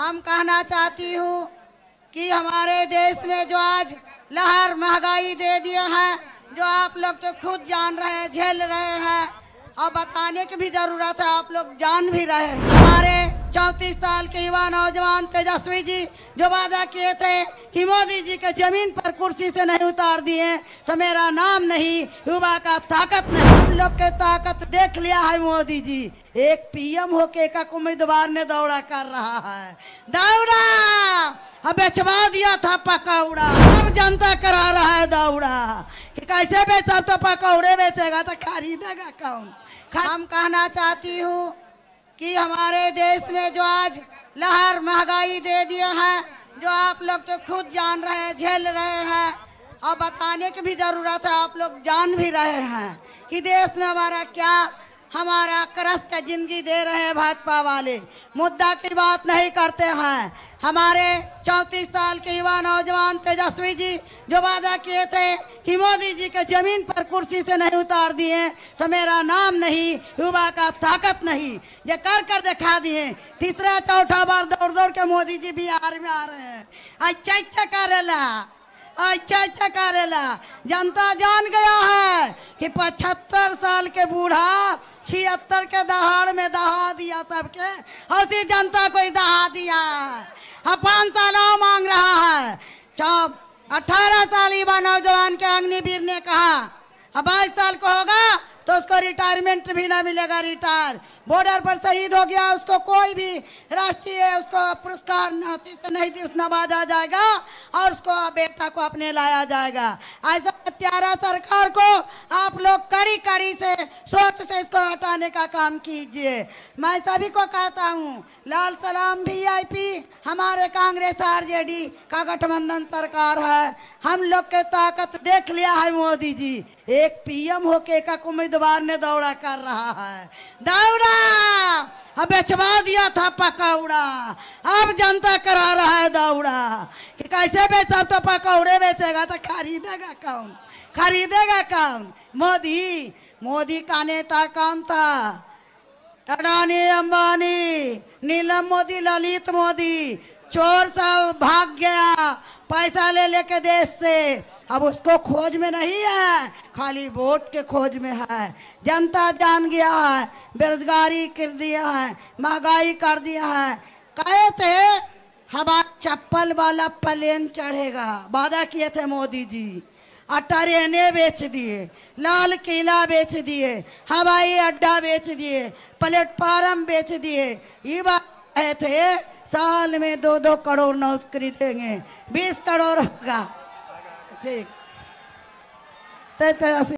हम कहना चाहती हूँ कि हमारे देश में जो आज लहर महंगाई दे दिए हैं जो आप लोग तो खुद जान रहे हैं झेल रहे हैं और बताने की भी ज़रूरत है आप लोग जान भी रहे हैं हमारे चौंतीस साल के युवा नौजवान तेजस्वी जी जो वादा किए थे कि मोदी जी के जमीन पर कुर्सी से नहीं उतार दिए तो मेरा नाम नहीं युवा का ताकत नहीं हम लोग के ताकत देख लिया है मोदी जी एक पीएम होके का उम्मीदवार ने दौड़ा कर रहा है दौड़ा अब बेचवा दिया था पकौड़ा अब जनता करा रहा है दौड़ा कि कैसे बेचा तो पकौड़े बेचेगा तो खरीदेगा कौन हम कहना चाहती हूँ कि हमारे देश में जो आज लहर महंगाई दे दिया है जो आप लोग तो खुद जान रहे हैं झेल रहे हैं और बताने की भी ज़रूरत है आप लोग जान भी रहे हैं कि देश में हमारा क्या हमारा क्रस्त जिंदगी दे रहे हैं भाजपा वाले मुद्दा की बात नहीं करते हैं हमारे चौंतीस साल के युवा नौजवान तेजस्वी जी जो वादा किए थे कि मोदी जी के जमीन पर कुर्सी से नहीं उतार दिए तो मेरा नाम नहीं युवा का ताकत नहीं ये कर कर दिखा दिए तीसरा चौथा बार दौड़ दौड़ के मोदी जी बिहार में आ रहे हैं अच्छा अच्छा करेला अच्छा अच्छा करेला जनता जान गया कि पचहत्तर साल के बूढ़ा छिहत्तर के दहाड़ में दहा दिया सबके उसी जनता को ही दहा दिया है हाँ पाँच साल और मांग रहा है चौब अठारह साल युवा नौजवान के अग्निवीर ने कहा अब बाईस साल को होगा तो उसको रिटायरमेंट भी ना मिलेगा रिटायर बॉर्डर पर शहीद हो गया उसको कोई भी राष्ट्रीय उसको पुरस्कार नहीं नवाजा जाएगा और उसको बेटा को अपने लाया जाएगा ऐसा हत्यारा सरकार को आप लोग कड़ी कड़ी से सोच से इसको हटाने का काम कीजिए मैं सभी को कहता हूँ लाल सलाम वीआईपी हमारे कांग्रेस डी का गठबंधन सरकार है हम लोग के ताकत देख लिया है मोदी जी एक पीएम होके एक उम्मीदवार ने दौड़ा कर रहा है दौड़ा अब बेचवा दिया था पकौड़ा अब जनता करा रहा है दौड़ा कैसे बेचा तो पकौड़े बेचेगा तो खरीदेगा कौन खरीदेगा कौन मोदी मोदी का नेता कौन था अडानी अंबानी नीलम मोदी ललित मोदी चोर सब भाग गया पैसा ले लेके देश से अब उसको खोज में नहीं है खाली वोट के खोज में है जनता जान गया है बेरोजगारी कर दिया है महंगाई कर दिया है कहे थे हवा चप्पल वाला प्लेन चढ़ेगा वादा किए थे मोदी जी ट्रेने बेच दिए लाल किला बेच दिए हवाई अड्डा बेच दिए प्लेटफार्म बेच दिए ये बात थे साल में दो दो करोड़ नौकरी देंगे बीस करोड़ होगा ठीक तो